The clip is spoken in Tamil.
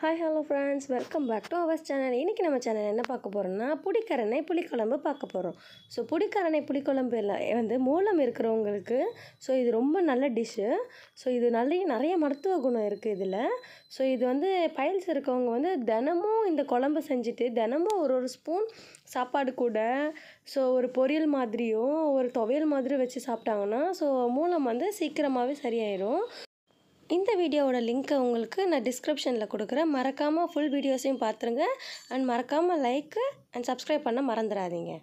hi hello friends welcome back to ours channel இன்றைக்கி நம்ம சேனல் என்ன பார்க்க போகிறோம்னா புடிக்கரணை புளிக்குழம்பு பார்க்க போகிறோம் ஸோ புடிக்கரணை புளிக்குழம்பு இல்லை வந்து மூலம் இருக்கிறவங்களுக்கு ஸோ இது ரொம்ப நல்ல டிஷ்ஷு ஸோ இது நிறைய நிறைய மருத்துவ குணம் இருக்குது இதில் ஸோ இது வந்து பயல்ஸ் இருக்கவங்க வந்து தினமும் இந்த குழம்பு செஞ்சுட்டு தினமும் ஒரு ஒரு ஸ்பூன் சாப்பாடு கூட ஸோ ஒரு பொரியல் மாதிரியும் ஒரு துவையல் மாதிரி வச்சு சாப்பிட்டாங்கன்னா ஸோ மூலம் வந்து சீக்கிரமாகவே சரியாயிடும் இந்த வீடியோவோட லிங்க்கை உங்களுக்கு நான் டிஸ்கிரிப்ஷனில் கொடுக்குறேன் மறக்காமல் ஃபுல் வீடியோஸையும் பார்த்துருங்க அண்ட் மறக்காமல் லைக்கு அண்ட் சப்ஸ்கிரைப் பண்ண மறந்துடாதீங்க